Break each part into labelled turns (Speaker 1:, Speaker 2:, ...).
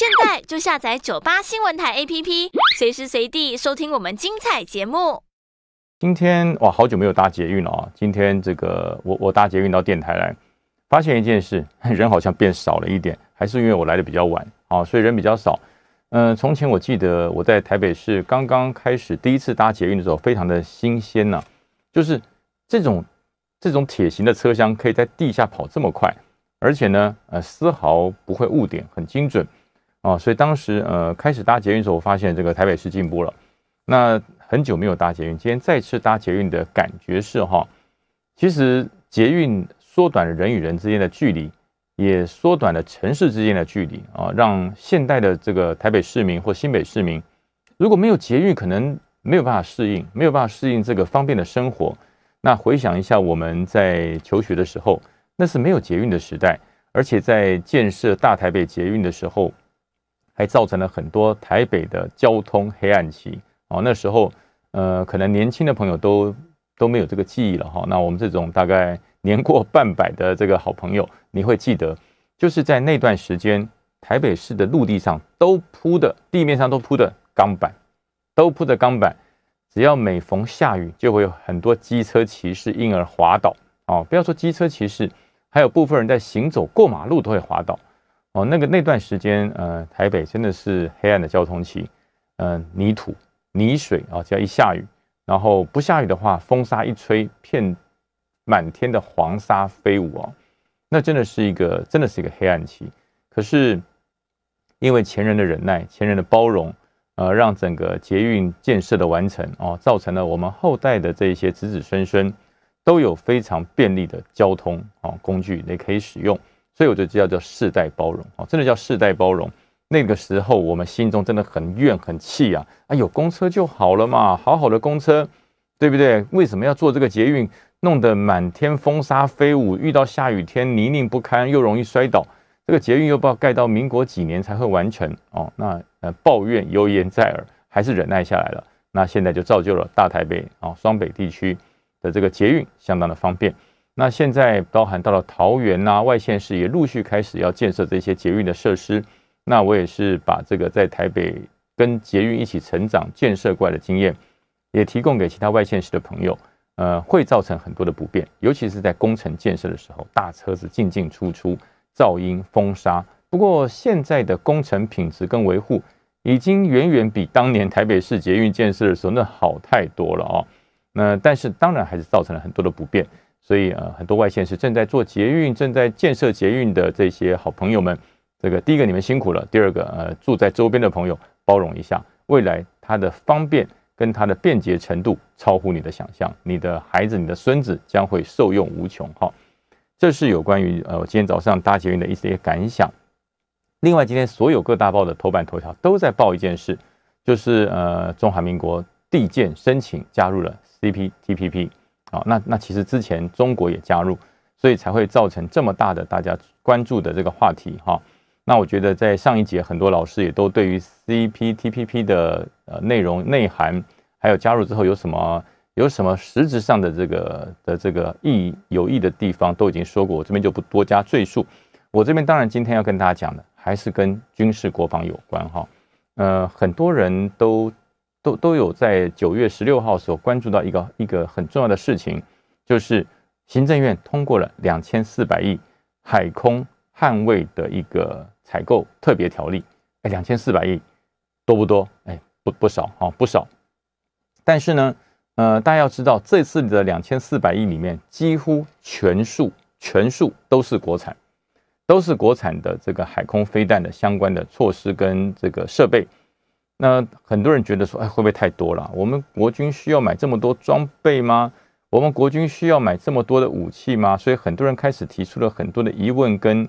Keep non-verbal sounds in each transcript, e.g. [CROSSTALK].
Speaker 1: 现在就下载九八新闻台 APP，随时随地收听我们精彩节目。今天哇，好久没有搭捷运了啊！今天这个我我搭捷运到电台来，发现一件事，[LAUGHS] 人好像变少了一点，还是因为我来的比较晚啊，所以人比较少。嗯，从前我记得我在台北市刚刚开始第一次搭捷运的时候，非常的新鲜呐，就是这种这种铁型的车厢可以在地下跑这么快，而且呢，呃，丝毫不会误点，很精准。啊，所以当时呃开始搭捷运的时候，我发现这个台北市进步了。那很久没有搭捷运，今天再次搭捷运的感觉是哈，其实捷运缩短了人与人之间的距离，也缩短了城市之间的距离啊，让现代的这个台北市民或新北市民，如果没有捷运，可能没有办法适应，没有办法适应这个方便的生活。那回想一下我们在求学的时候，那是没有捷运的时代，而且在建设大台北捷运的时候。还造成了很多台北的交通黑暗期哦。那时候，呃，可能年轻的朋友都都没有这个记忆了哈。那我们这种大概年过半百的这个好朋友，你会记得，就是在那段时间，台北市的陆地上都铺的地面上都铺的钢板，都铺的钢板，只要每逢下雨，就会有很多机车骑士因而滑倒哦。不要说机车骑士，还有部分人在行走过马路都会滑倒。哦，那个那段时间，呃，台北真的是黑暗的交通期，呃，泥土、泥水啊，只要一下雨，然后不下雨的话，风沙一吹，片满天的黄沙飞舞哦，那真的是一个，真的是一个黑暗期。可是因为前人的忍耐、前人的包容，呃，让整个捷运建设的完成，哦，造成了我们后代的这一些子子孙孙都有非常便利的交通啊工具也可以使用。所以我就叫叫世代包容啊，真的叫世代包容。那个时候我们心中真的很怨很气啊，啊有公车就好了嘛，好好的公车，对不对？为什么要做这个捷运，弄得满天风沙飞舞，遇到下雨天泥泞不堪，又容易摔倒。这个捷运又不知道盖到民国几年才会完成哦，那呃抱怨油盐在耳，还是忍耐下来了。那现在就造就了大台北啊双北地区的这个捷运相当的方便。那现在包含到了桃园啊，外县市也陆续开始要建设这些捷运的设施。那我也是把这个在台北跟捷运一起成长、建设过来的经验，也提供给其他外县市的朋友。呃，会造成很多的不便，尤其是在工程建设的时候，大车子进进出出，噪音、风沙。不过现在的工程品质跟维护，已经远远比当年台北市捷运建设的时候那好太多了哦。那但是当然还是造成了很多的不便。所以呃，很多外县是正在做捷运、正在建设捷运的这些好朋友们，这个第一个你们辛苦了，第二个呃住在周边的朋友包容一下，未来它的方便跟它的便捷程度超乎你的想象，你的孩子、你的孙子将会受用无穷哈。这是有关于呃我今天早上搭捷运的一些感想。另外，今天所有各大报的头版头条都在报一件事，就是呃中韩民国递件申请加入了 CPTPP。啊，那那其实之前中国也加入，所以才会造成这么大的大家关注的这个话题哈。那我觉得在上一节很多老师也都对于 CPTPP 的呃内容内涵，还有加入之后有什么有什么实质上的这个的这个意义有益的地方都已经说过，我这边就不多加赘述。我这边当然今天要跟大家讲的还是跟军事国防有关哈。呃，很多人都。都都有在九月十六号时候关注到一个一个很重要的事情，就是行政院通过了两千四百亿海空捍卫的一个采购特别条例。哎，两千四百亿多不多？哎，不不少哈，不少。但是呢，呃，大家要知道，这次的两千四百亿里面几乎全数全数都是国产，都是国产的这个海空飞弹的相关的措施跟这个设备。那很多人觉得说，哎，会不会太多了？我们国军需要买这么多装备吗？我们国军需要买这么多的武器吗？所以很多人开始提出了很多的疑问跟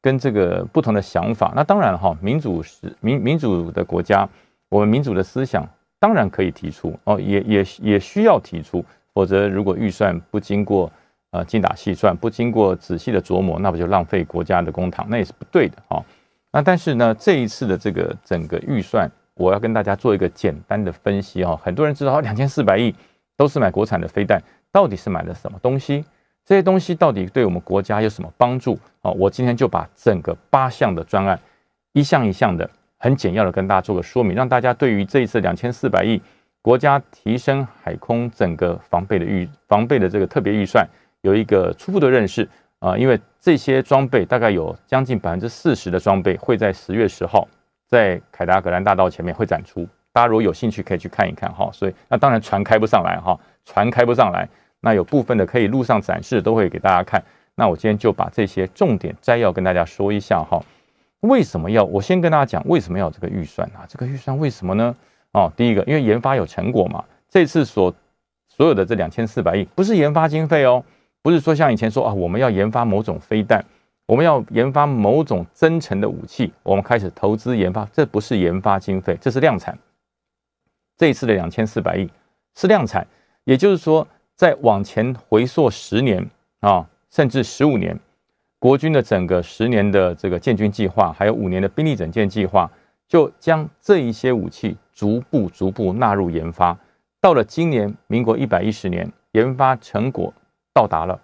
Speaker 1: 跟这个不同的想法。那当然哈，民主是民民主的国家，我们民主的思想当然可以提出哦，也也也需要提出。否则如果预算不经过呃精打细算，不经过仔细的琢磨，那不就浪费国家的公帑，那也是不对的啊。那但是呢，这一次的这个整个预算。我要跟大家做一个简单的分析哦。很多人知道两千四百亿都是买国产的飞弹，到底是买了什么东西？这些东西到底对我们国家有什么帮助哦，我今天就把整个八项的专案，一项一项的很简要的跟大家做个说明，让大家对于这一次两千四百亿国家提升海空整个防备的预防备的这个特别预算有一个初步的认识啊，因为这些装备大概有将近百分之四十的装备会在十月十号。在凯达格兰大道前面会展出，大家如果有兴趣可以去看一看哈。所以那当然船开不上来哈，船开不上来，那有部分的可以路上展示都会给大家看。那我今天就把这些重点摘要跟大家说一下哈。为什么要我先跟大家讲为什么要这个预算啊？这个预算为什么呢？哦，第一个因为研发有成果嘛。这次所所有的这两千四百亿不是研发经费哦，不是说像以前说啊我们要研发某种飞弹。我们要研发某种增程的武器，我们开始投资研发。这不是研发经费，这是量产。这一次的两千四百亿是量产，也就是说，在往前回溯十年啊，甚至十五年，国军的整个十年的这个建军计划，还有五年的兵力整建计划，就将这一些武器逐步逐步纳入研发。到了今年，民国一百一十年，研发成果到达了，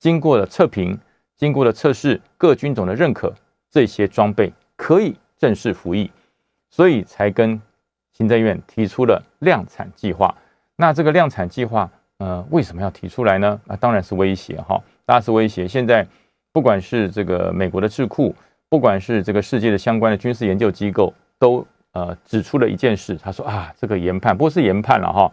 Speaker 1: 经过了测评。经过了测试，各军种的认可，这些装备可以正式服役，所以才跟行政院提出了量产计划。那这个量产计划，呃，为什么要提出来呢？那当然是威胁哈，当然是威胁。现在不管是这个美国的智库，不管是这个世界的相关的军事研究机构，都呃指出了一件事，他说啊，这个研判不是研判了哈，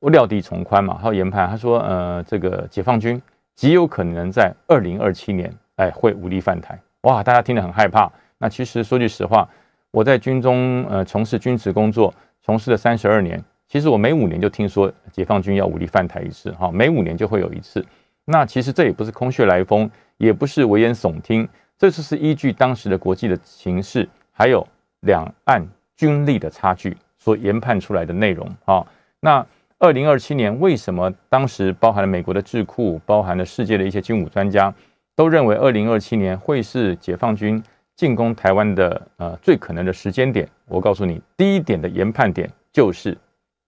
Speaker 1: 我料敌从宽嘛，还有研判，他说呃，这个解放军。极有可能在二零二七年，哎，会武力犯台哇！大家听得很害怕。那其实说句实话，我在军中呃从事军职工作，从事了三十二年。其实我每五年就听说解放军要武力犯台一次，哈，每五年就会有一次。那其实这也不是空穴来风，也不是危言耸听，这次是依据当时的国际的形势，还有两岸军力的差距所研判出来的内容哈。那。二零二七年为什么当时包含了美国的智库，包含了世界的一些军武专家，都认为二零二七年会是解放军进攻台湾的呃最可能的时间点？我告诉你，第一点的研判点就是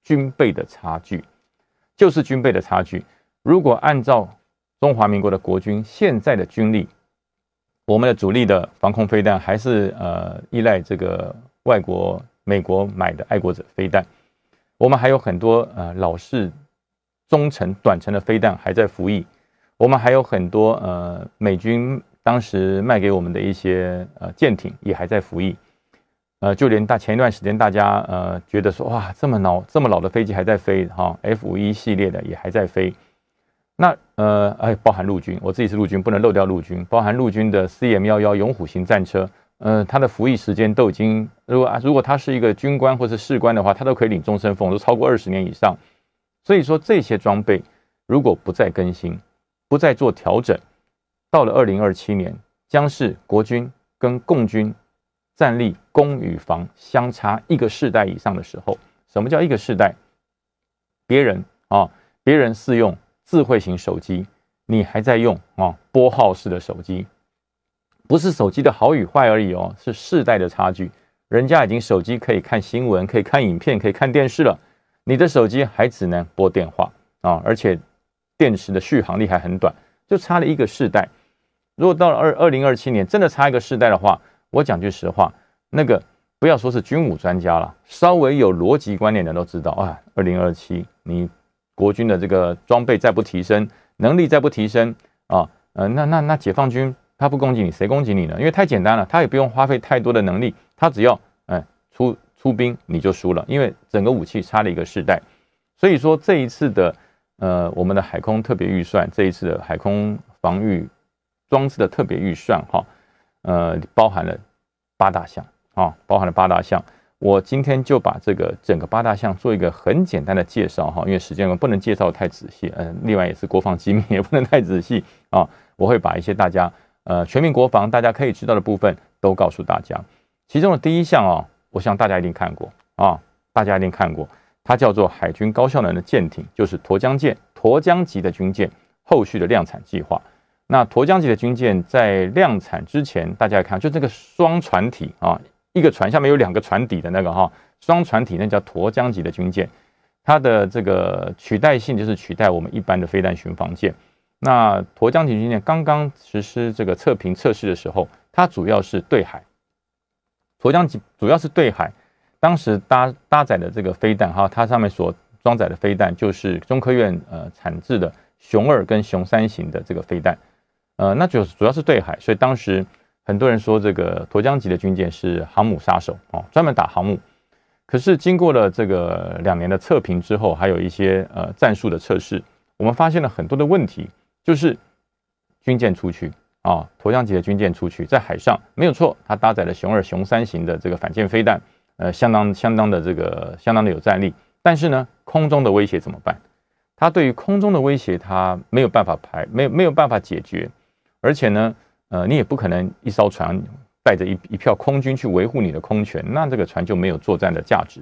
Speaker 1: 军备的差距，就是军备的差距。如果按照中华民国的国军现在的军力，我们的主力的防空飞弹还是呃依赖这个外国美国买的爱国者飞弹。我们还有很多呃老式中程、短程的飞弹还在服役，我们还有很多呃美军当时卖给我们的一些呃舰艇也还在服役，呃就连大前一段时间大家呃觉得说哇这么老这么老的飞机还在飞哈 F 五一系列的也还在飞，那呃哎包含陆军，我自己是陆军不能漏掉陆军，包含陆军的 C M 幺幺勇虎型战车。呃，他的服役时间都已经，如果啊，如果他是一个军官或是士官的话，他都可以领终身俸，都超过二十年以上。所以说，这些装备如果不再更新，不再做调整，到了二零二七年，将是国军跟共军战力攻与防相差一个世代以上的时候。什么叫一个世代？别人啊，别人是用智慧型手机，你还在用啊拨号式的手机。不是手机的好与坏而已哦，是世代的差距。人家已经手机可以看新闻，可以看影片，可以看电视了，你的手机还只能拨电话啊！而且电池的续航力还很短，就差了一个世代。如果到了二二零二七年，真的差一个世代的话，我讲句实话，那个不要说是军武专家了，稍微有逻辑观念的都知道啊。二零二七，你国军的这个装备再不提升，能力再不提升啊，呃，那那那解放军。他不攻击你，谁攻击你呢？因为太简单了，他也不用花费太多的能力，他只要哎出出兵，你就输了。因为整个武器差了一个世代，所以说这一次的呃我们的海空特别预算，这一次的海空防御装置的特别预算哈，呃包含了八大项啊，包含了八大项。我今天就把这个整个八大项做一个很简单的介绍哈，因为时间我不能介绍太仔细，嗯，另外也是国防机密也不能太仔细啊，我会把一些大家。呃，全民国防，大家可以知道的部分都告诉大家。其中的第一项啊，我想大家一定看过啊，大家一定看过，它叫做海军高效能的舰艇，就是沱江舰、沱江级的军舰，后续的量产计划。那沱江级的军舰在量产之前，大家看，就这个双船体啊，一个船下面有两个船底的那个哈，双船体，那叫沱江级的军舰，它的这个取代性就是取代我们一般的飞弹巡防舰。那沱江级军舰刚刚实施这个测评测试的时候，它主要是对海，沱江级主要是对海，当时搭搭载的这个飞弹哈，它上面所装载的飞弹就是中科院呃产制的熊二跟熊三型的这个飞弹，呃，那就主要是对海，所以当时很多人说这个沱江级的军舰是航母杀手哦，专门打航母。可是经过了这个两年的测评之后，还有一些呃战术的测试，我们发现了很多的问题。就是军舰出去啊，沱江级的军舰出去，在海上没有错，它搭载了熊二、熊三型的这个反舰飞弹，呃，相当相当的这个相当的有战力。但是呢，空中的威胁怎么办？它对于空中的威胁，它没有办法排，没有没有办法解决。而且呢，呃，你也不可能一艘船带着一一票空军去维护你的空权，那这个船就没有作战的价值。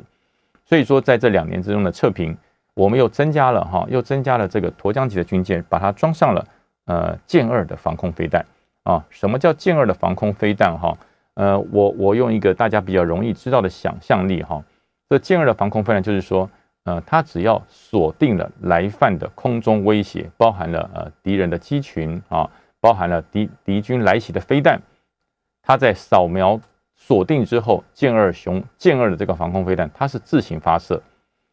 Speaker 1: 所以说，在这两年之中的测评。我们又增加了哈，又增加了这个沱江级的军舰，把它装上了呃舰二的防空飞弹啊。什么叫舰二的防空飞弹哈？呃，我我用一个大家比较容易知道的想象力哈，这舰二的防空飞弹就是说，呃，它只要锁定了来犯的空中威胁，包含了呃敌人的机群啊，包含了敌敌军来袭的飞弹，它在扫描锁定之后，舰二雄舰二的这个防空飞弹，它是自行发射。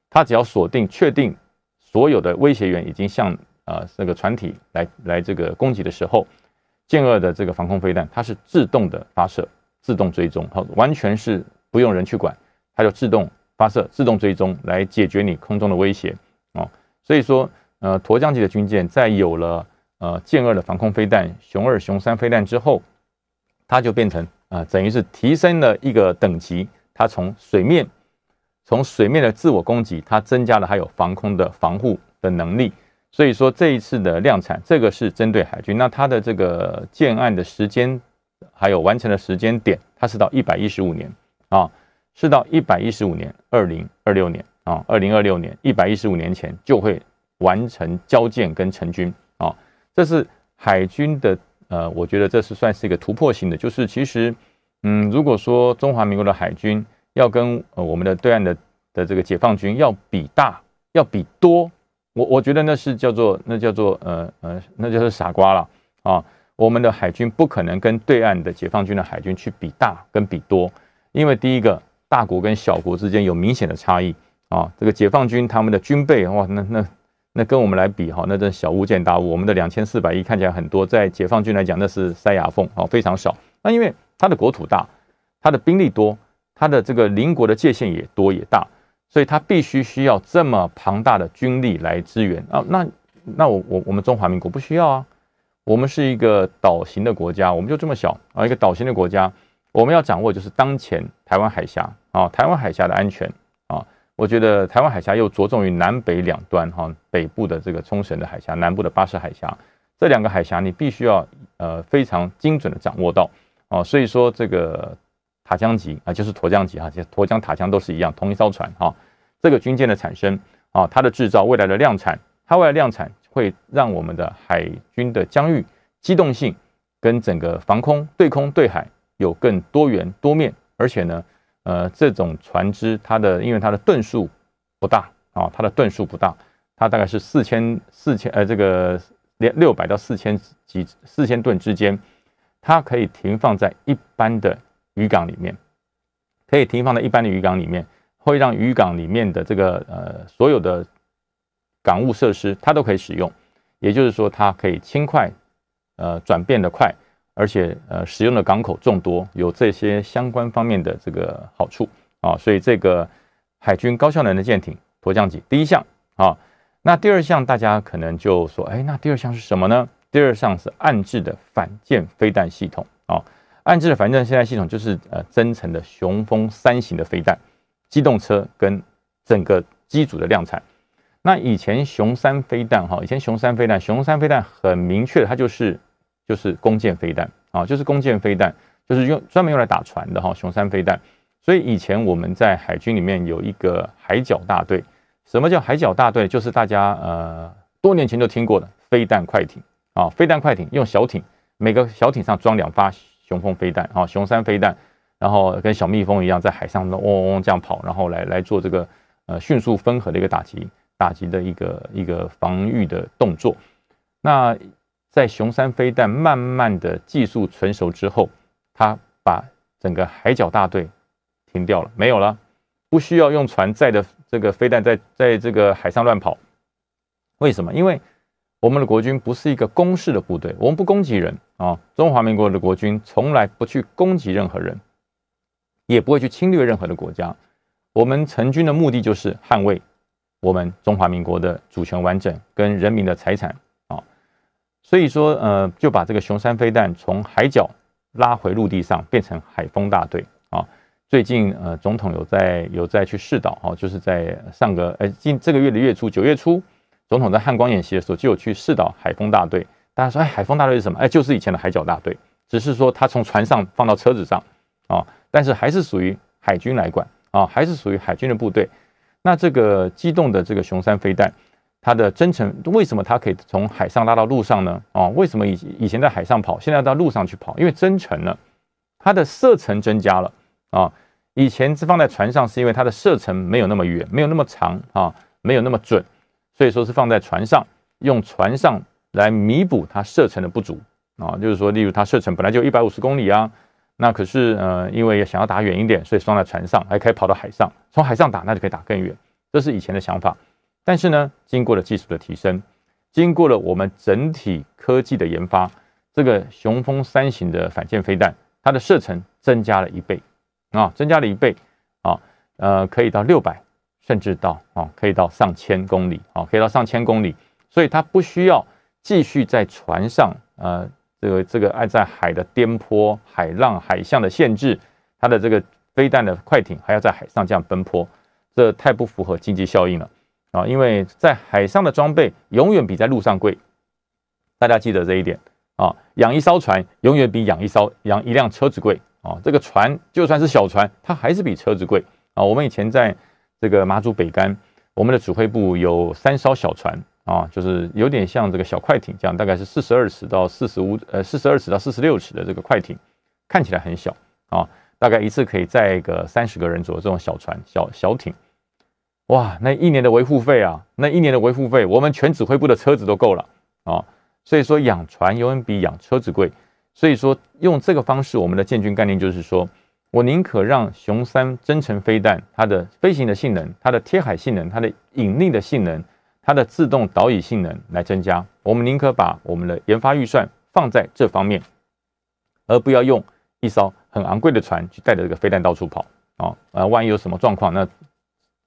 Speaker 1: 它只要锁定、确定所有的威胁源已经向呃这个船体来来这个攻击的时候，歼二的这个防空飞弹它是自动的发射、自动追踪，好，完全是不用人去管，它就自动发射、自动追踪来解决你空中的威胁哦。所以说，呃，沱江级的军舰在有了呃歼二的防空飞弹、熊二、熊三飞弹之后，它就变成啊，等于是提升了一个等级，它从水面。从水面的自我攻击，它增加了还有防空的防护的能力，所以说这一次的量产，这个是针对海军。那它的这个建案的时间，还有完成的时间点，它是到一百一十五年啊，是到一百一十五年，二零二六年啊，二零二六年一百一十五年前就会完成交建跟成军啊。这是海军的呃，我觉得这是算是一个突破性的，就是其实嗯，如果说中华民国的海军。要跟呃我们的对岸的的这个解放军要比大要比多，我我觉得那是叫做那叫做呃呃，那叫做傻瓜了啊！我们的海军不可能跟对岸的解放军的海军去比大跟比多，因为第一个大国跟小国之间有明显的差异啊！这个解放军他们的军备哇，那那那跟我们来比哈，那真小巫见大巫。我们的两千四百亿看起来很多，在解放军来讲那是塞牙缝啊，非常少。那因为它的国土大，它的兵力多。它的这个邻国的界限也多也大，所以它必须需要这么庞大的军力来支援啊。那那我我我们中华民国不需要啊，我们是一个岛型的国家，我们就这么小啊，一个岛型的国家，我们要掌握就是当前台湾海峡啊，台湾海峡的安全啊。我觉得台湾海峡又着重于南北两端哈，北部的这个冲绳的海峡，南部的巴士海峡，这两个海峡你必须要呃非常精准的掌握到啊。所以说这个。塔江级啊，就是沱江级啊，这沱江、塔江都是一样，同一艘船啊。这个军舰的产生啊，它的制造未来的量产，它未来量产会让我们的海军的疆域机动性跟整个防空、对空、对海有更多元多面。而且呢，呃，这种船只它的因为它的吨数不大啊，它的吨数不大，它大概是四千四千呃，这个六百到四千几四千吨之间，它可以停放在一般的。渔港里面可以停放在一般的渔港里面，会让渔港里面的这个呃所有的港务设施它都可以使用，也就是说它可以轻快呃转变的快，而且呃使用的港口众多，有这些相关方面的这个好处啊，所以这个海军高效能的舰艇沱降级第一项啊，那第二项大家可能就说，哎，那第二项是什么呢？第二项是暗制的反舰飞弹系统啊。暗置的反舰现代系统就是呃，增程的雄风三型的飞弹，机动车跟整个机组的量产。那以前雄三飞弹哈，以前雄三飞弹，雄三飞弹很明确的，它就是就是弓箭飞弹啊，就是弓箭飞弹，就是用专门用来打船的哈，雄三飞弹。所以以前我们在海军里面有一个海角大队，什么叫海角大队？就是大家呃多年前就听过的飞弹快艇啊，飞弹快艇用小艇，每个小艇上装两发。雄风飞弹啊，雄三飞弹，然后跟小蜜蜂一样在海上嗡嗡嗡这样跑，然后来来做这个呃迅速分合的一个打击，打击的一个一个防御的动作。那在雄三飞弹慢慢的技术成熟之后，它把整个海角大队停掉了，没有了，不需要用船载的这个飞弹在在这个海上乱跑。为什么？因为。我们的国军不是一个攻势的部队，我们不攻击人啊。中华民国的国军从来不去攻击任何人，也不会去侵略任何的国家。我们成军的目的就是捍卫我们中华民国的主权完整跟人民的财产啊。所以说，呃，就把这个雄山飞弹从海角拉回陆地上，变成海风大队啊。最近呃，总统有在有在去试导啊，就是在上个呃近这个月的月初，九月初。总统在汉光演习的时候，就有去试到海风大队。大家说，哎，海风大队是什么？哎，就是以前的海角大队，只是说他从船上放到车子上，啊，但是还是属于海军来管啊，还是属于海军的部队。那这个机动的这个雄三飞弹，它的增程为什么它可以从海上拉到陆上呢？啊，为什么以以前在海上跑，现在要到陆上去跑？因为增程了，它的射程增加了啊。以前是放在船上，是因为它的射程没有那么远，没有那么长啊，没有那么准。所以说是放在船上，用船上来弥补它射程的不足啊，就是说，例如它射程本来就一百五十公里啊，那可是呃，因为想要打远一点，所以装在船上，还可以跑到海上，从海上打，那就可以打更远。这是以前的想法，但是呢，经过了技术的提升，经过了我们整体科技的研发，这个雄风三型的反舰飞弹，它的射程增加了一倍啊，增加了一倍啊，呃，可以到六百。甚至到啊，可以到上千公里啊，可以到上千公里，所以它不需要继续在船上呃，这个这个按在海的颠簸、海浪、海象的限制，它的这个飞弹的快艇还要在海上这样奔波，这太不符合经济效应了啊！因为在海上的装备永远比在路上贵，大家记得这一点啊。养一艘船永远比养一艘养一辆车子贵啊。这个船就算是小船，它还是比车子贵啊。我们以前在。这个马祖北干，我们的指挥部有三艘小船啊，就是有点像这个小快艇这样，大概是四十二尺到四十五，呃，四十二尺到四十六尺的这个快艇，看起来很小啊，大概一次可以载个三十个人左右。这种小船、小小艇，哇，那一年的维护费啊，那一年的维护费，我们全指挥部的车子都够了啊。所以说养船永远比养车子贵，所以说用这个方式，我们的建军概念就是说。我宁可让熊三增程飞弹它的飞行的性能、它的贴海性能、它的引力的性能、它的自动导引性能来增加。我们宁可把我们的研发预算放在这方面，而不要用一艘很昂贵的船去带着这个飞弹到处跑啊！啊，万一有什么状况，那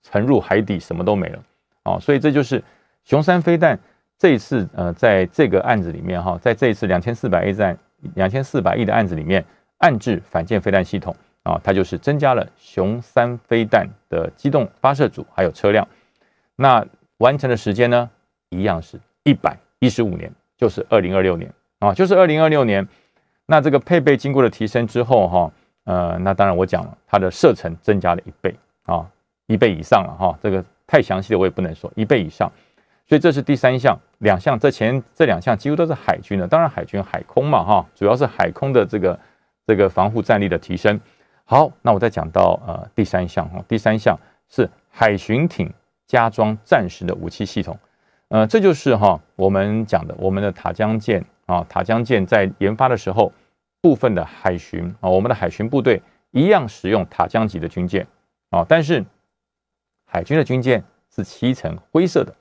Speaker 1: 沉入海底什么都没了啊！所以这就是熊三飞弹这一次呃，在这个案子里面哈，在这一次两千四百 A 战两千四百亿的案子里面，暗制反舰飞弹系统。啊，它就是增加了雄三飞弹的机动发射组还有车辆，那完成的时间呢，一样是一百一十五年，就是二零二六年啊，就是二零二六年。那这个配备经过了提升之后，哈，呃，那当然我讲了，它的射程增加了一倍啊，一倍以上了哈，这个太详细的我也不能说一倍以上。所以这是第三项，两项这前这两项几乎都是海军的，当然海军海空嘛哈，主要是海空的这个这个防护战力的提升。好，那我再讲到呃第三项哈，第三项是海巡艇加装暂时的武器系统，呃，这就是哈我们讲的我们的塔江舰啊，塔江舰在研发的时候部分的海巡啊，我们的海巡部队一样使用塔江级的军舰啊，但是海军的军舰是漆成灰色的，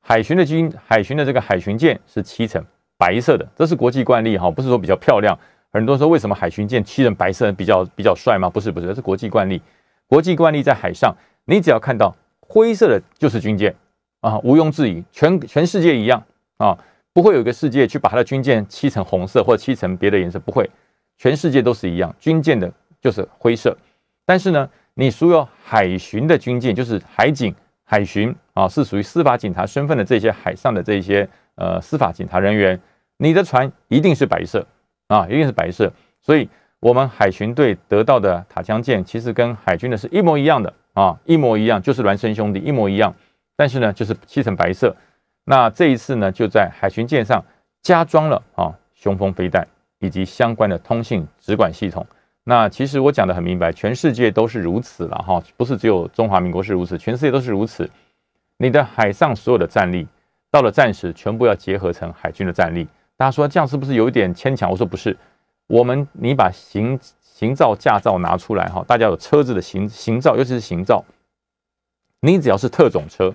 Speaker 1: 海巡的军海巡的这个海巡舰是漆成白色的，这是国际惯例哈，不是说比较漂亮。很多人说，为什么海巡舰七人白色比较比较帅吗？不是，不是，这是国际惯例。国际惯例在海上，你只要看到灰色的就是军舰啊，毋庸置疑，全全世界一样啊，不会有一个世界去把它的军舰漆成红色或者漆成别的颜色，不会，全世界都是一样，军舰的就是灰色。但是呢，你所有海巡的军舰，就是海警、海巡啊，是属于司法警察身份的这些海上的这些呃司法警察人员，你的船一定是白色。啊，一定是白色，所以我们海巡队得到的塔枪舰其实跟海军的是一模一样的啊，一模一样，就是孪生兄弟，一模一样。但是呢，就是漆成白色。那这一次呢，就在海巡舰上加装了啊，雄风飞弹以及相关的通信直管系统。那其实我讲的很明白，全世界都是如此了哈，不是只有中华民国是如此，全世界都是如此。你的海上所有的战力到了战时，全部要结合成海军的战力。大家说这样是不是有一点牵强？我说不是，我们你把行行照驾照拿出来哈，大家有车子的行行照，尤其是行照，你只要是特种车，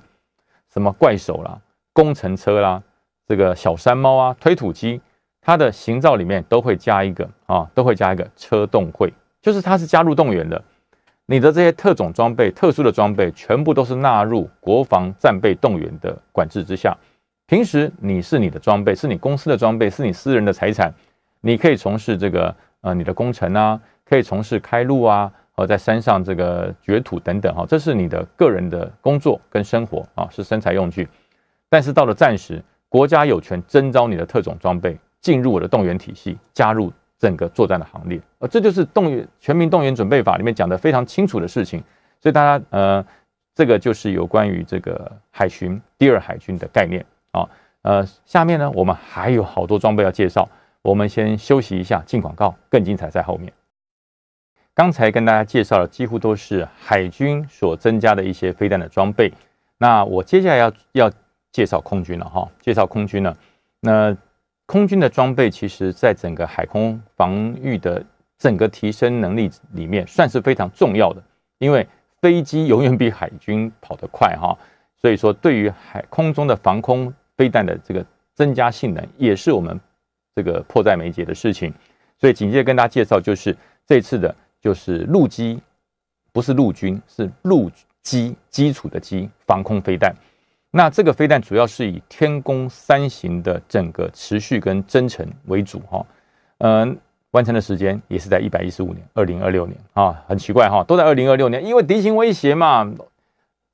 Speaker 1: 什么怪兽啦、工程车啦、这个小山猫啊、推土机，它的行照里面都会加一个啊，都会加一个车动会，就是它是加入动员的，你的这些特种装备、特殊的装备，全部都是纳入国防战备动员的管制之下。平时你是你的装备，是你公司的装备，是你私人的财产，你可以从事这个呃你的工程啊，可以从事开路啊，和在山上这个掘土等等哈，这是你的个人的工作跟生活啊，是生财用具。但是到了战时，国家有权征召你的特种装备进入我的动员体系，加入整个作战的行列。呃，这就是动员全民动员准备法里面讲的非常清楚的事情。所以大家呃，这个就是有关于这个海巡第二海军的概念。啊，呃，下面呢，我们还有好多装备要介绍，我们先休息一下，进广告，更精彩在后面。刚才跟大家介绍的几乎都是海军所增加的一些飞弹的装备，那我接下来要要介绍空军了哈，介绍空军呢，那空军的装备其实在整个海空防御的整个提升能力里面算是非常重要的，因为飞机永远比海军跑得快哈，所以说对于海空中的防空。飞弹的这个增加性能，也是我们这个迫在眉睫的事情。所以，紧接着跟大家介绍，就是这次的，就是陆机，不是陆军，是陆基基础的基防空飞弹。那这个飞弹主要是以天宫三型的整个持续跟真程为主，哈，嗯，完成的时间也是在一百一十五年，二零二六年啊，很奇怪哈，都在二零二六年，因为敌情威胁嘛，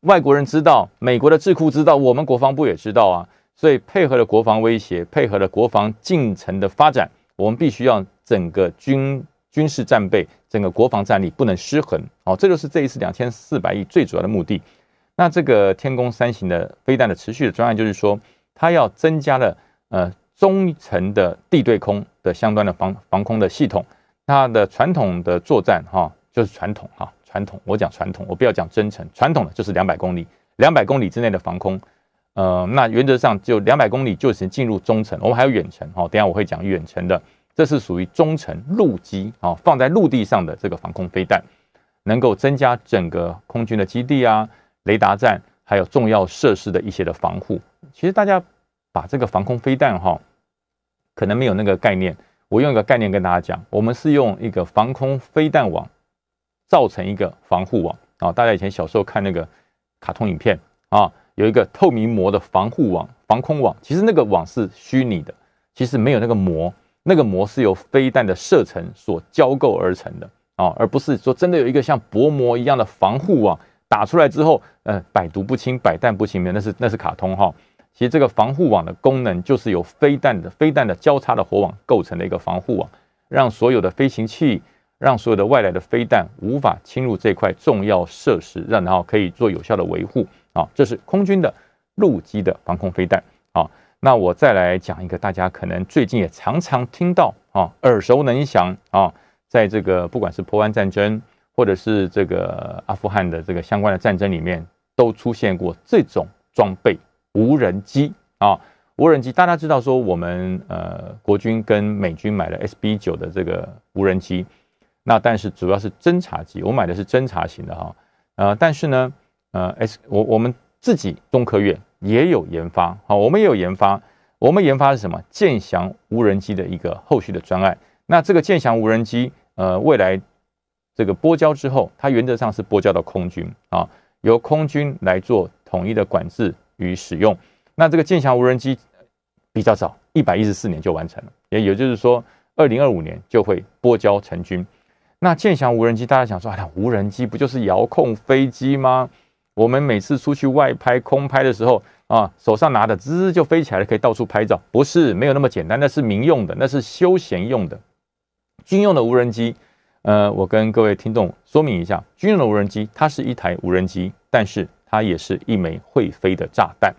Speaker 1: 外国人知道，美国的智库知道，我们国防部也知道啊。所以配合了国防威胁，配合了国防进程的发展，我们必须要整个军军事战备，整个国防战力不能失衡。哦，这就是这一次两千四百亿最主要的目的。那这个天宫三型的飞弹的持续的专案，就是说它要增加了呃中程的地对空的相关的防防空的系统。它的传统的作战哈就是传统哈传统，我讲传统，我不要讲真程，传统的就是两百公里，两百公里之内的防空。呃，那原则上就两百公里就已经进入中程，我们还有远程哦，等下我会讲远程的，这是属于中程陆基啊，放在陆地上的这个防空飞弹，能够增加整个空军的基地啊、雷达站还有重要设施的一些的防护。其实大家把这个防空飞弹哈，可能没有那个概念，我用一个概念跟大家讲，我们是用一个防空飞弹网造成一个防护网啊。大家以前小时候看那个卡通影片啊。有一个透明膜的防护网、防空网，其实那个网是虚拟的，其实没有那个膜，那个膜是由飞弹的射程所交构而成的啊，而不是说真的有一个像薄膜一样的防护网打出来之后，呃，百毒不侵、百弹不侵，没有，那是那是卡通哈。其实这个防护网的功能就是由飞弹的飞弹的交叉的火网构成的一个防护网，让所有的飞行器、让所有的外来的飞弹无法侵入这块重要设施，让然后可以做有效的维护。啊，这是空军的陆基的防空飞弹啊。那我再来讲一个，大家可能最近也常常听到啊，耳熟能详啊。在这个不管是波湾战争，或者是这个阿富汗的这个相关的战争里面，都出现过这种装备无人机啊。无人机大家知道说，我们呃国军跟美军买了 SB 九的这个无人机，那但是主要是侦察机，我买的是侦察型的哈。呃，但是呢。呃，S 我我们自己中科院也有研发，好，我们也有研发，我们研发是什么？建翔无人机的一个后续的专案。那这个建翔无人机，呃，未来这个拨交之后，它原则上是拨交到空军啊，由空军来做统一的管制与使用。那这个建翔无人机比较早，一百一十四年就完成了，也也就是说，二零二五年就会拨交成军。那建翔无人机，大家想说，无人机不就是遥控飞机吗？我们每次出去外拍、空拍的时候啊，手上拿的滋就飞起来了，可以到处拍照。不是，没有那么简单。那是民用的，那是休闲用的。军用的无人机，呃，我跟各位听众说明一下，军用的无人机它是一台无人机，但是它也是一枚会飞的炸弹。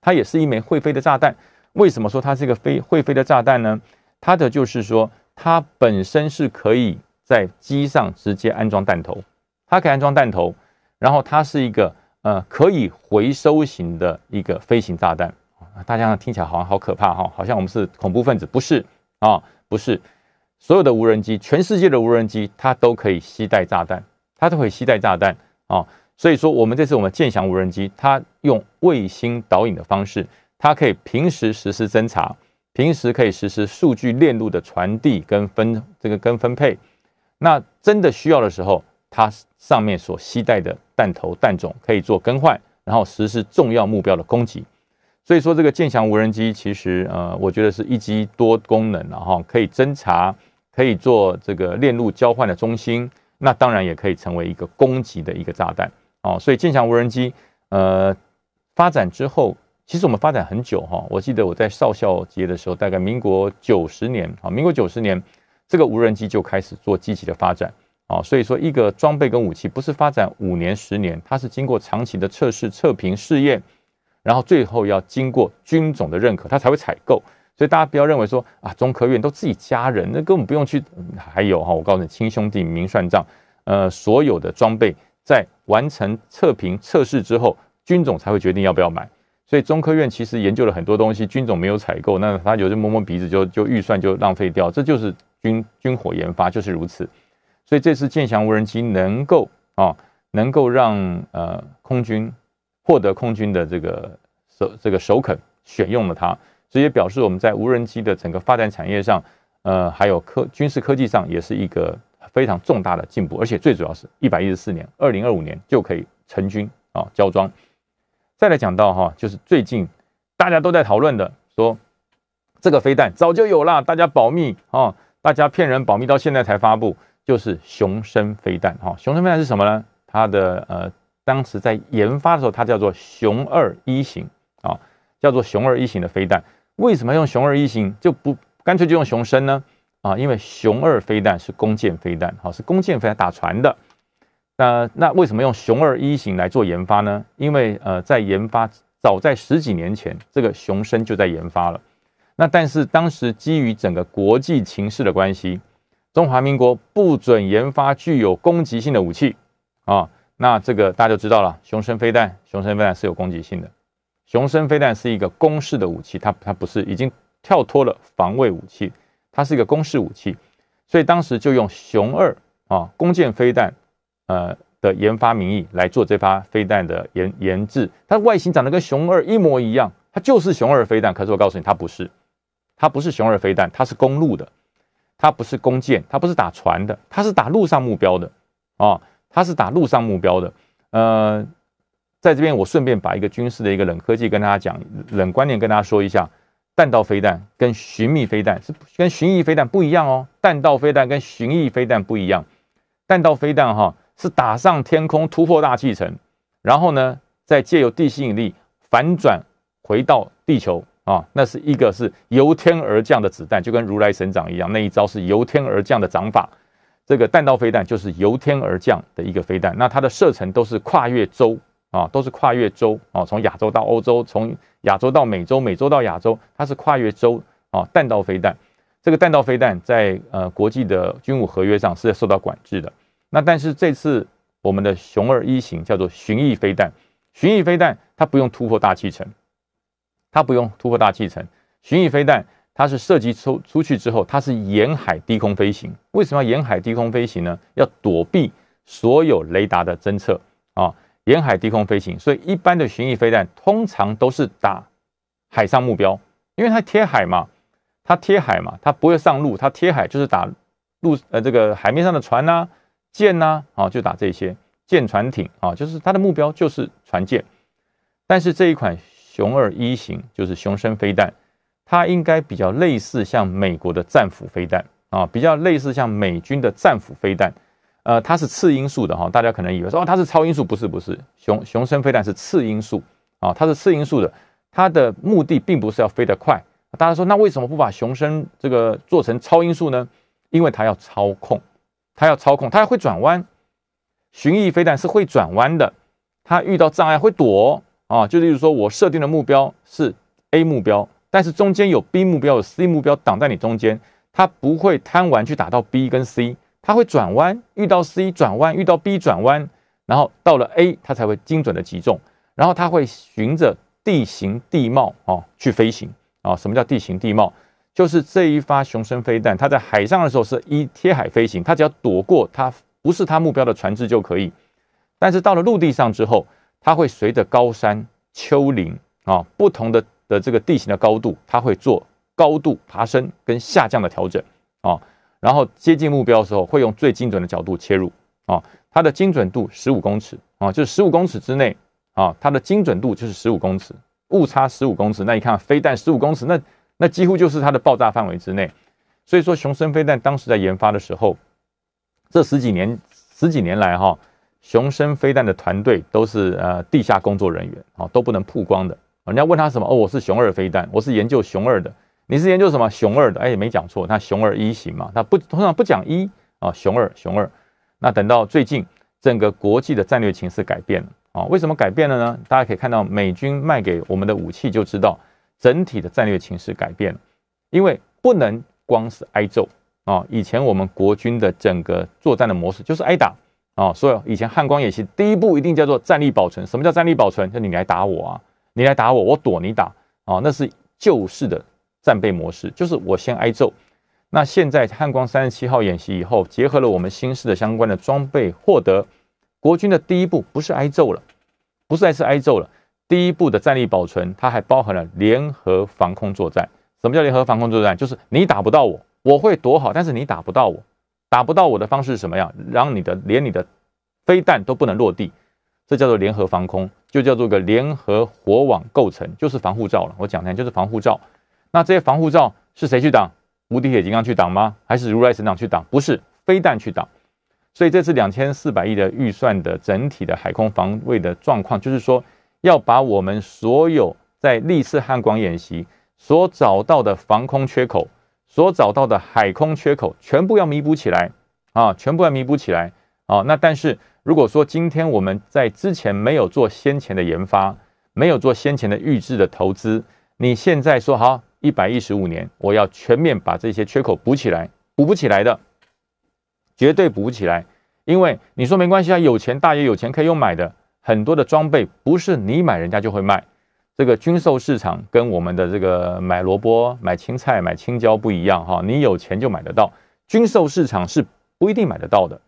Speaker 1: 它也是一枚会飞的炸弹。为什么说它是个飞会飞的炸弹呢？它的就是说，它本身是可以在机上直接安装弹头，它可以安装弹头，然后它是一个。呃，可以回收型的一个飞行炸弹，大家听起来好像好可怕哈，好像我们是恐怖分子，不是啊？不是，所有的无人机，全世界的无人机，它都可以携带炸弹，它都可以携带炸弹啊。所以说，我们这次我们健翔无人机，它用卫星导引的方式，它可以平时实施侦查，平时可以实施数据链路的传递跟分这个跟分配，那真的需要的时候。它上面所携带的弹头、弹种可以做更换，然后实施重要目标的攻击。所以说，这个剑翔无人机其实呃，我觉得是一机多功能，然后可以侦查，可以做这个链路交换的中心，那当然也可以成为一个攻击的一个炸弹哦。所以，剑翔无人机呃发展之后，其实我们发展很久哈。我记得我在少校级的时候，大概民国九十年啊，民国九十年这个无人机就开始做积极的发展。哦，所以说一个装备跟武器不是发展五年十年，它是经过长期的测试、测评、试验，然后最后要经过军总的认可，它才会采购。所以大家不要认为说啊，中科院都自己家人，那根本不用去。还有哈，我告诉你，亲兄弟明算账。呃，所有的装备在完成测评测试之后，军总才会决定要不要买。所以中科院其实研究了很多东西，军总没有采购，那他有些摸摸鼻子就就预算就浪费掉。这就是军军火研发就是如此。所以这次健翔无人机能够啊，能够让呃空军获得空军的这个首这个首肯，选用了它，这也表示我们在无人机的整个发展产业上，呃，还有科军事科技上也是一个非常重大的进步，而且最主要是一百一十四年二零二五年就可以成军啊交装。再来讲到哈，就是最近大家都在讨论的，说这个飞弹早就有了，大家保密啊，大家骗人保密到现在才发布。就是雄升飞弹哈，雄升飞弹是什么呢？它的呃，当时在研发的时候，它叫做雄二一型啊，叫做雄二一型的飞弹。为什么用雄二一型，就不干脆就用雄升呢？啊，因为雄二飞弹是弓箭飞弹，好是弓箭飞弹打船的。那那为什么用雄二一型来做研发呢？因为呃，在研发早在十几年前，这个雄升就在研发了。那但是当时基于整个国际情势的关系。中华民国不准研发具有攻击性的武器啊，那这个大家就知道了。雄升飞弹，雄升飞弹是有攻击性的，雄升飞弹是一个攻势的武器，它它不是已经跳脱了防卫武器，它是一个攻势武器，所以当时就用雄二啊弓箭飞弹呃的研发名义来做这发飞弹的研研制，它外形长得跟熊二一模一样，它就是熊二飞弹。可是我告诉你，它不是，它不是熊二飞弹，它是公路的。它不是弓箭，它不是打船的，它是打陆上目标的，啊，它是打陆上目标的。呃，在这边我顺便把一个军事的一个冷科技跟大家讲，冷观念跟大家说一下，弹道飞弹跟寻觅飞弹是跟寻觅飞弹不一样哦，弹道飞弹跟寻觅飞弹不一样，弹道飞弹哈是打上天空突破大气层，然后呢再借由地心引力反转回到地球。啊，那是一个是由天而降的子弹，就跟如来神掌一样，那一招是由天而降的掌法。这个弹道飞弹就是由天而降的一个飞弹，那它的射程都是跨越洲啊，都是跨越洲啊，从亚洲到欧洲，从亚洲到美洲，美洲到亚洲，它是跨越洲啊。弹道飞弹，这个弹道飞弹在呃国际的军武合约上是受到管制的。那但是这次我们的熊二一型叫做巡弋飞弹，巡弋飞弹它不用突破大气层。它不用突破大气层，巡弋飞弹，它是射击出出去之后，它是沿海低空飞行。为什么要沿海低空飞行呢？要躲避所有雷达的侦测啊！沿海低空飞行，所以一般的巡弋飞弹通常都是打海上目标，因为它贴海嘛，它贴海嘛，它不会上路，它贴海就是打陆呃这个海面上的船呐、舰呐，啊就打这些舰船艇啊，就是它的目标就是船舰。但是这一款。熊二一型就是熊生飞弹，它应该比较类似像美国的战斧飞弹啊，比较类似像美军的战斧飞弹。呃，它是次音速的哈，大家可能以为说哦它是超音速，不是不是，熊熊生飞弹是次音速啊，它是次音速的。它的目的并不是要飞得快。大家说那为什么不把熊生这个做成超音速呢？因为它要操控，它要操控，它会转弯。巡弋飞弹是会转弯的，它遇到障碍会躲。啊，就例如说，我设定的目标是 A 目标，但是中间有 B 目标，有 C 目标挡在你中间，它不会贪玩去打到 B 跟 C，它会转弯，遇到 C 转弯，遇到 B 转弯，然后到了 A，它才会精准的击中。然后它会循着地形地貌啊去飞行啊。什么叫地形地貌？就是这一发雄升飞弹，它在海上的时候是一贴海飞行，它只要躲过它不是它目标的船只就可以。但是到了陆地上之后，它会随着高山、丘陵啊不同的的这个地形的高度，它会做高度爬升跟下降的调整啊，然后接近目标的时候，会用最精准的角度切入啊，它的精准度十五公尺啊，就是十五公尺之内啊，它的精准度就是十五公尺，误差十五公尺。那你看飞弹十五公尺，那那几乎就是它的爆炸范围之内，所以说，雄升飞弹当时在研发的时候，这十几年十几年来哈。雄升飞弹的团队都是呃地下工作人员啊，都不能曝光的。人家问他什么？哦，我是雄二飞弹，我是研究雄二的。你是研究什么？雄二的？哎，没讲错。那雄二一型嘛，他不通常不讲一啊，雄二，雄二。那等到最近，整个国际的战略情势改变了啊？为什么改变了呢？大家可以看到美军卖给我们的武器就知道，整体的战略情势改变了，因为不能光是挨揍啊。以前我们国军的整个作战的模式就是挨打。哦，所以以前汉光演习第一步一定叫做战力保存。什么叫战力保存？就你来打我啊，你来打我，我躲你打啊，那是旧式的战备模式，就是我先挨揍。那现在汉光三十七号演习以后，结合了我们新式的相关的装备，获得国军的第一步不是挨揍了，不是还是挨揍了。第一步的战力保存，它还包含了联合防空作战。什么叫联合防空作战？就是你打不到我，我会躲好，但是你打不到我。打不到我的方式是什么样？让你的连你的飞弹都不能落地，这叫做联合防空，就叫做个联合火网构成，就是防护罩了。我讲的，就是防护罩。那这些防护罩是谁去挡？无敌铁金刚去挡吗？还是如来神掌去挡？不是，飞弹去挡。所以这次两千四百亿的预算的整体的海空防卫的状况，就是说要把我们所有在历次汉光演习所找到的防空缺口。所找到的海空缺口全部要弥补起来啊，全部要弥补起来啊。那但是如果说今天我们在之前没有做先前的研发，没有做先前的预制的投资，你现在说好一百一十五年，我要全面把这些缺口补起来，补不起来的，绝对补不起来。因为你说没关系啊，有钱大爷有钱可以用买的很多的装备，不是你买人家就会卖。这个军售市场跟我们的这个买萝卜、买青菜、买青椒不一样哈，你有钱就买得到，军售市场是不一定买得到的。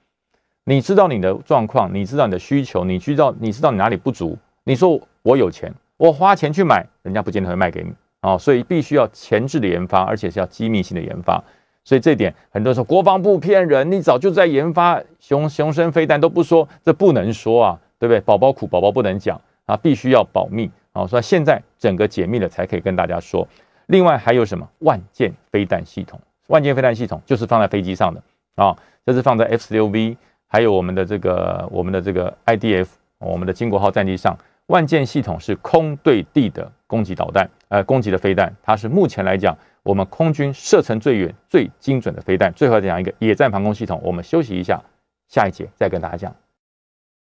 Speaker 1: 你知道你的状况，你知道你的需求，你知道你知道你哪里不足。你说我有钱，我花钱去买，人家不见得会卖给你啊。所以必须要前置的研发，而且是要机密性的研发。所以这点，很多时候国防部骗人，你早就在研发熊熊身飞弹都不说，这不能说啊，对不对？宝宝苦，宝宝不能讲啊，必须要保密。好，说现在整个解密了，才可以跟大家说。另外还有什么？万箭飞弹系统，万箭飞弹系统就是放在飞机上的啊，这是放在 F 十六 V，还有我们的这个我们的这个 IDF，我们的金国号战机上。万箭系统是空对地的攻击导弹，呃，攻击的飞弹，它是目前来讲我们空军射程最远、最精准的飞弹。最后讲一个野战防空系统，我们休息一下，下一节再跟大家讲。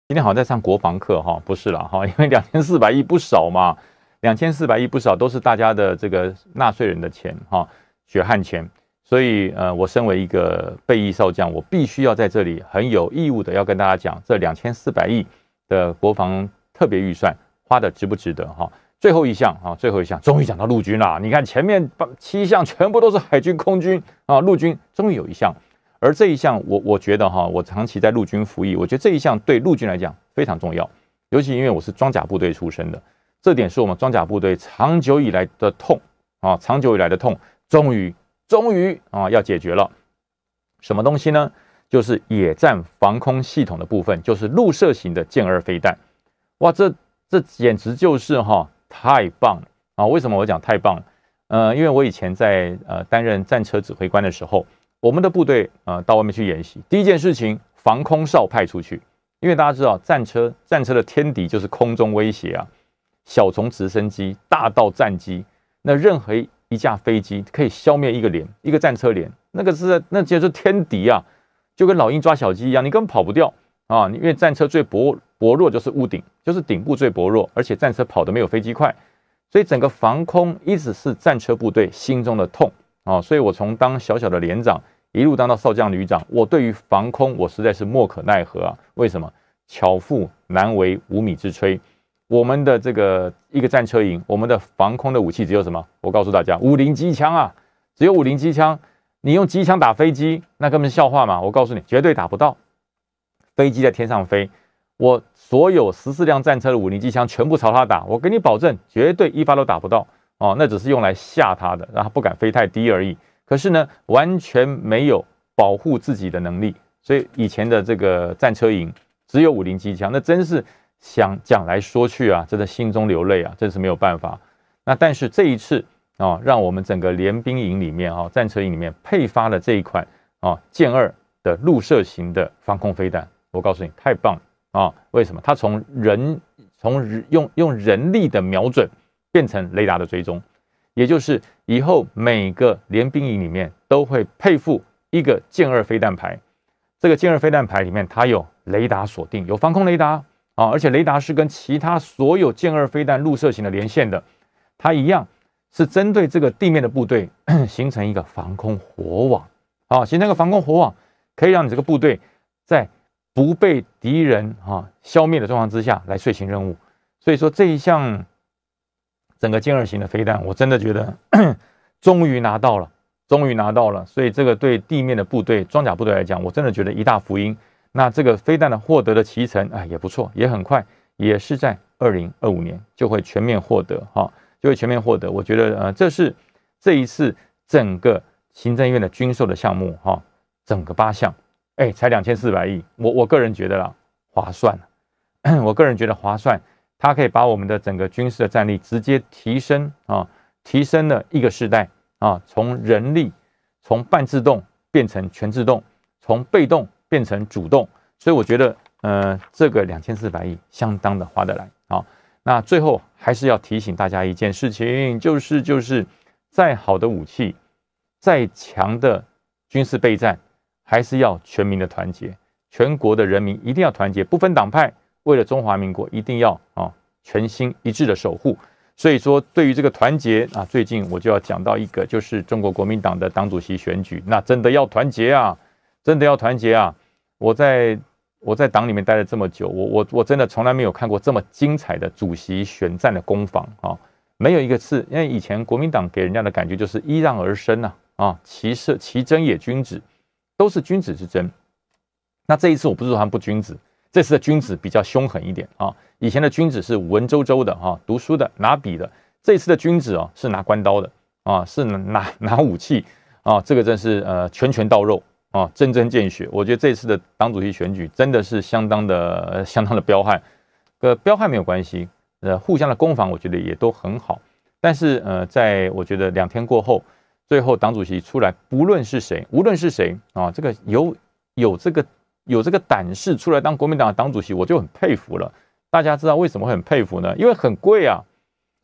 Speaker 1: 今天好像在上国防课哈，不是了哈，因为两千四百亿不少嘛，两千四百亿不少都是大家的这个纳税人的钱哈，血汗钱，所以呃，我身为一个备役少将，我必须要在这里很有义务的要跟大家讲，这两千四百亿的国防特别预算花的值不值得哈？最后一项啊，最后一项终于讲到陆军了，你看前面七项全部都是海军、空军啊，陆军终于有一项。而这一项，我我觉得哈，我长期在陆军服役，我觉得这一项对陆军来讲非常重要，尤其因为我是装甲部队出身的，这点是我们装甲部队长久以来的痛啊，长久以来的痛，终于，终于啊，要解决了。什么东西呢？就是野战防空系统的部分，就是陆射型的箭二飞弹。哇，这这简直就是哈，太棒了啊！为什么我讲太棒了？呃，因为我以前在呃担任战车指挥官的时候。我们的部队啊，到外面去演习，第一件事情，防空哨派出去，因为大家知道，战车战车的天敌就是空中威胁啊，小从直升机，大到战机，那任何一架飞机可以消灭一个连一个战车连，那个是那叫做天敌啊，就跟老鹰抓小鸡一样，你根本跑不掉啊！因为战车最薄薄弱就是屋顶，就是顶部最薄弱，而且战车跑的没有飞机快，所以整个防空一直是战车部队心中的痛啊！所以我从当小小的连长。一路当到少将旅长，我对于防空，我实在是莫可奈何啊！为什么巧妇难为无米之炊？我们的这个一个战车营，我们的防空的武器只有什么？我告诉大家，五零机枪啊，只有五零机枪。你用机枪打飞机，那根本笑话嘛！我告诉你，绝对打不到。飞机在天上飞，我所有十四辆战车的五零机枪全部朝他打，我给你保证，绝对一发都打不到。哦，那只是用来吓他的，让他不敢飞太低而已。可是呢，完全没有保护自己的能力，所以以前的这个战车营只有五零机枪，那真是想讲来说去啊，真的心中流泪啊，真是没有办法。那但是这一次啊，让我们整个联兵营里面啊，战车营里面配发了这一款啊，歼二的陆射型的防空飞弹，我告诉你，太棒了啊！为什么？它从人从用用人力的瞄准变成雷达的追踪。也就是以后每个连兵营里面都会配附一个歼二飞弹排，这个歼二飞弹排里面它有雷达锁定，有防空雷达啊，而且雷达是跟其他所有歼二飞弹入射型的连线的，它一样是针对这个地面的部队 [COUGHS] 形成一个防空火网啊，形成一个防空火网，可以让你这个部队在不被敌人啊消灭的状况之下来遂行任务，所以说这一项。整个歼二型的飞弹，我真的觉得 [COUGHS] 终于拿到了，终于拿到了。所以这个对地面的部队、装甲部队来讲，我真的觉得一大福音。那这个飞弹的获得的历程啊，也不错，也很快，也是在二零二五年就会全面获得哈，就会全面获得。我觉得呃，这是这一次整个行政院的军售的项目哈，整个八项，哎，才两千四百亿。我我个人觉得啦，划算 [COUGHS] 我个人觉得划算。它可以把我们的整个军事的战力直接提升啊，提升了一个时代啊，从人力，从半自动变成全自动，从被动变成主动，所以我觉得，呃，这个两千四百亿相当的划得来啊。那最后还是要提醒大家一件事情，就是就是再好的武器，再强的军事备战，还是要全民的团结，全国的人民一定要团结，不分党派。为了中华民国，一定要啊，全心一致的守护。所以说，对于这个团结啊，最近我就要讲到一个，就是中国国民党的党主席选举，那真的要团结啊，真的要团结啊！我在我在党里面待了这么久，我我我真的从来没有看过这么精彩的主席选战的攻防啊！没有一个字，因为以前国民党给人家的感觉就是依让而生呐，啊，其实其争也君子，都是君子之争。那这一次，我不是说他不君子。这次的君子比较凶狠一点啊，以前的君子是文绉绉的哈，读书的拿笔的，这次的君子哦是拿关刀的啊，是拿拿武器啊，这个真是呃拳拳到肉啊，针针见血。我觉得这次的党主席选举真的是相当的相当的彪悍，呃彪悍没有关系，呃互相的攻防我觉得也都很好，但是呃在我觉得两天过后，最后党主席出来，不论是谁，无论是谁啊，这个有有这个。有这个胆识出来当国民党的党主席，我就很佩服了。大家知道为什么很佩服呢？因为很贵啊，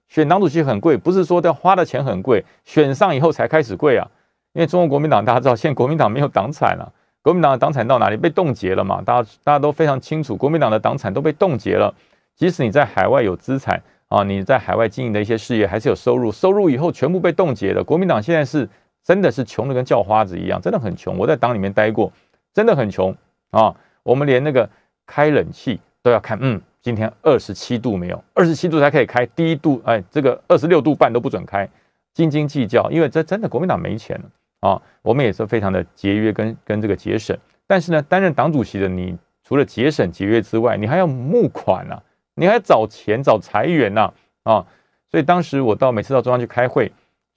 Speaker 1: 选党主席很贵，不是说要花的钱很贵，选上以后才开始贵啊。因为中国国民党大家知道，现在国民党没有党产了，国民党的党产到哪里被冻结了嘛？大家大家都非常清楚，国民党的党产都被冻结了。即使你在海外有资产啊，你在海外经营的一些事业还是有收入，收入以后全部被冻结了。国民党现在是真的是穷的跟叫花子一样，真的很穷。我在党里面待过，真的很穷。啊，我们连那个开冷气都要看，嗯，今天二十七度没有，二十七度才可以开，第一度，哎，这个二十六度半都不准开，斤斤计较，因为这真的国民党没钱了啊，我们也是非常的节约跟跟这个节省，但是呢，担任党主席的你，除了节省节约之外，你还要募款啊，你还找钱找裁源呐，啊，所以当时我到每次到中央去开会，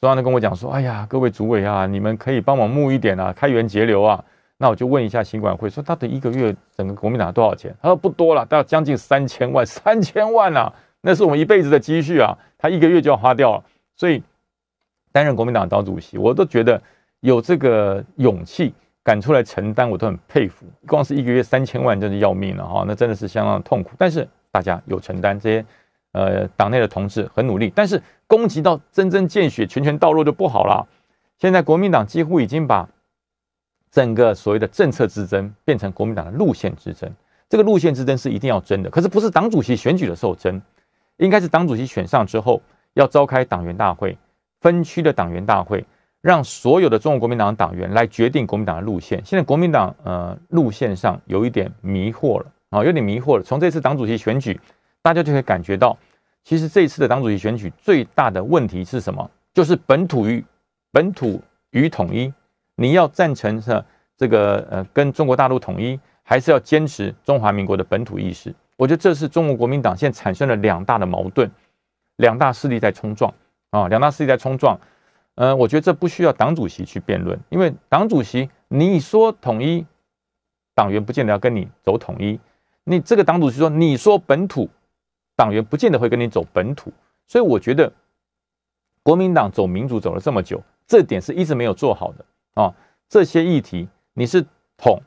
Speaker 1: 中央都跟我讲说，哎呀，各位主委啊，你们可以帮忙募一点啊，开源节流啊。那我就问一下，行管会说他的一个月整个国民党多少钱？他说不多了，到将近三千万，[LAUGHS] 三千万啊，那是我们一辈子的积蓄啊，他一个月就要花掉。了。所以担任国民党党主席，我都觉得有这个勇气敢出来承担，我都很佩服。光是一个月三千万，真是要命了哈，那真的是相当痛苦。但是大家有承担，这些呃党内的同志很努力，但是攻击到真真见血、拳拳到肉就不好了。现在国民党几乎已经把。整个所谓的政策之争变成国民党的路线之争，这个路线之争是一定要争的，可是不是党主席选举的时候争，应该是党主席选上之后要召开党员大会，分区的党员大会，让所有的中国国民党党员来决定国民党的路线。现在国民党呃路线上有一点迷惑了啊，有点迷惑了。从这次党主席选举，大家就可以感觉到，其实这一次的党主席选举最大的问题是什么？就是本土与本土与统一。你要赞成的这个呃，跟中国大陆统一，还是要坚持中华民国的本土意识？我觉得这是中国国民党现在产生了两大的矛盾，两大势力在冲撞啊，两大势力在冲撞。嗯，我觉得这不需要党主席去辩论，因为党主席你说统一，党员不见得要跟你走统一；你这个党主席说你说本土，党员不见得会跟你走本土。所以我觉得国民党走民主走了这么久，这点是一直没有做好的。啊，这些议题你是统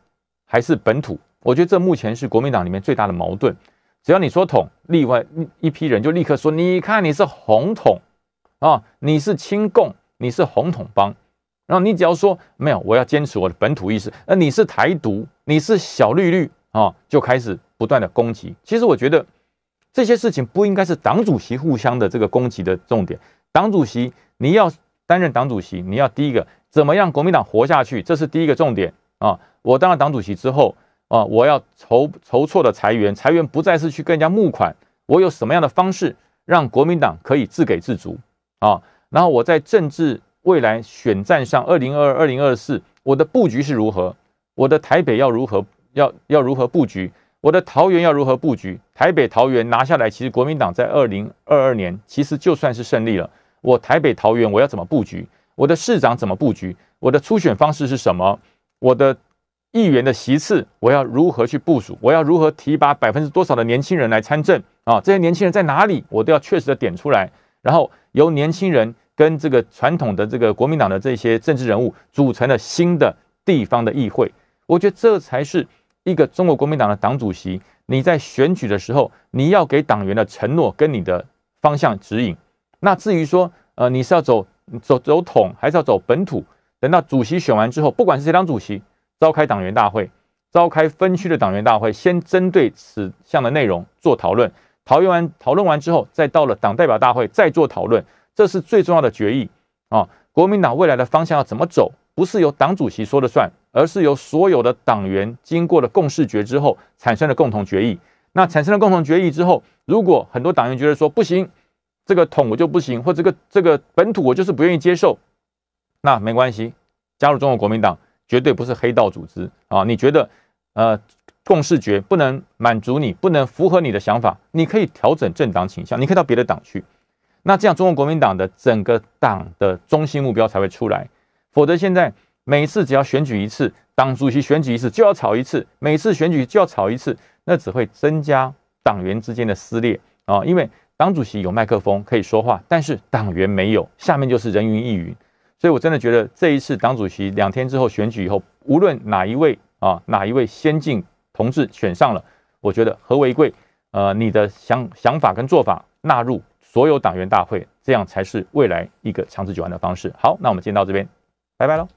Speaker 1: 还是本土？我觉得这目前是国民党里面最大的矛盾。只要你说统，另外一批人就立刻说：“你看你是红统啊，你是亲共，你是红统帮。”然后你只要说没有，我要坚持我的本土意识，那你是台独，你是小绿绿啊，就开始不断的攻击。其实我觉得这些事情不应该是党主席互相的这个攻击的重点。党主席你要担任党主席，你要第一个。怎么样国民党活下去？这是第一个重点啊！我当了党主席之后啊，我要筹筹措的裁员，裁员不再是去跟人家募款，我有什么样的方式让国民党可以自给自足啊？然后我在政治未来选战上，二零二二零二四，我的布局是如何？我的台北要如何要要如何布局？我的桃园要如何布局？台北桃园拿下来，其实国民党在二零二二年其实就算是胜利了。我台北桃园我要怎么布局？我的市长怎么布局？我的初选方式是什么？我的议员的席次我要如何去部署？我要如何提拔百分之多少的年轻人来参政？啊，这些年轻人在哪里？我都要确实的点出来。然后由年轻人跟这个传统的这个国民党的这些政治人物组成了新的地方的议会，我觉得这才是一个中国国民党的党主席你在选举的时候你要给党员的承诺跟你的方向指引。那至于说呃你是要走？走走统还是要走本土。等到主席选完之后，不管是谁当主席，召开党员大会，召开分区的党员大会，先针对此项的内容做讨论。讨论完，讨论完之后，再到了党代表大会再做讨论。这是最重要的决议啊！国民党未来的方向要怎么走，不是由党主席说了算，而是由所有的党员经过了共识决之后产生的共同决议。那产生了共同决议之后，如果很多党员觉得说不行。这个统我就不行，或这个这个本土我就是不愿意接受，那没关系，加入中国国民党绝对不是黑道组织啊！你觉得呃共视觉不能满足你，不能符合你的想法，你可以调整政党倾向，你可以到别的党去。那这样中国国民党的整个党的中心目标才会出来，否则现在每次只要选举一次，党主席选举一次就要吵一次，每次选举就要吵一次，那只会增加党员之间的撕裂啊，因为。党主席有麦克风可以说话，但是党员没有，下面就是人云亦云，所以我真的觉得这一次党主席两天之后选举以后，无论哪一位啊哪一位先进同志选上了，我觉得和为贵，呃，你的想想法跟做法纳入所有党员大会，这样才是未来一个长治久安的方式。好，那我们今天到这边，拜拜喽。